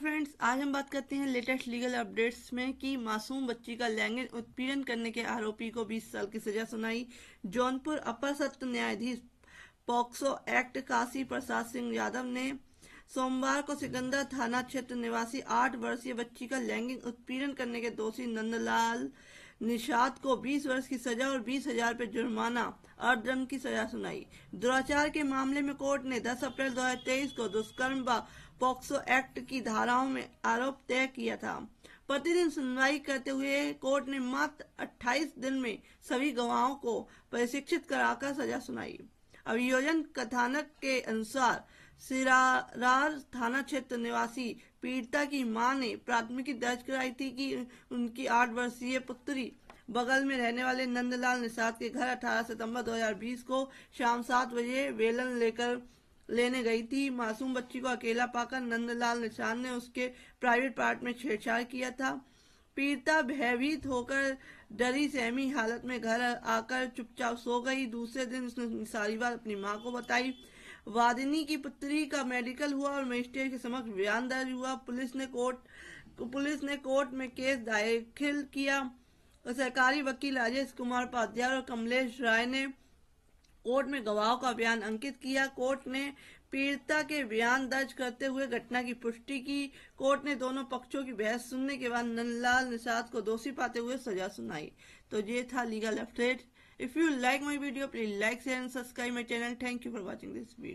friends आज हम बात करते हैं लेटेस्ट लीगल अपडेट्स में कि मासूम बच्ची का लैंगिक उत्पीड़न करने के आरोपी को 20 साल की सजा सुनाई जौनपुर अपर सत्र न्यायाधीश पॉक्सो एक्ट काशी प्रसाद सिंह यादव ने सोमवार को सिकंदर थाना क्षेत्र निवासी आठ वर्षीय बच्ची का लैंगिक उत्पीड़न करने के दोषी नंदलाल निषाद को 20 वर्ष की सजा और बीस हजार रूपए जुर्माना अर्थदंड की सजा सुनाई दुराचार के मामले में कोर्ट ने 10 अप्रैल 2023 को दुष्कर्म व पॉक्सो एक्ट की धाराओं में आरोप तय किया था प्रतिदिन सुनवाई करते हुए कोर्ट ने मात्र 28 दिन में सभी गवाहों को प्रशिक्षित कराकर सजा सुनाई अभियोजन कथानक के अनुसार सिरार थाना क्षेत्र निवासी पीड़िता की मां ने प्राथमिकी दर्ज कराई थी कि उनकी आठ वर्षीय पुत्री बगल में रहने वाले नंदलाल निषाद के घर 18 सितंबर 2020 को शाम सात बजे वेलन लेकर लेने गई थी मासूम बच्ची को अकेला पाकर नंदलाल निषाद ने उसके प्राइवेट पार्ट में छेड़छाड़ किया था पीड़िता भयभीत होकर डरी सहमी हालत में घर आकर चुपचाप सो गई दूसरे दिन उसने सारी बात अपनी माँ को बताई वादिनी की पुत्री का मेडिकल हुआ और मजिस्ट्रेट के समक्ष बयान दर्ज हुआ पुलिस ने कोर्ट पुलिस ने कोर्ट में केस दाखिल किया सरकारी वकील राजेश कुमार उपाध्याय और कमलेश राय ने कोर्ट में गवाह का बयान अंकित किया कोर्ट ने पीड़िता के बयान दर्ज करते हुए घटना की पुष्टि की कोर्ट ने दोनों पक्षों की बहस सुनने के बाद नंदलाल निषाद को दोषी पाते हुए सजा सुनाई तो ये था legal update if you like my video please like share and subscribe my channel thank you for watching this